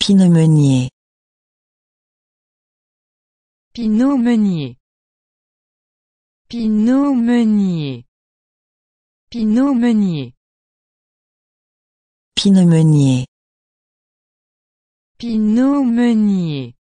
Pinot Meunier. Pinot Meunier. Pinot Meunier. Pinot Meunier. Pinot Meunier.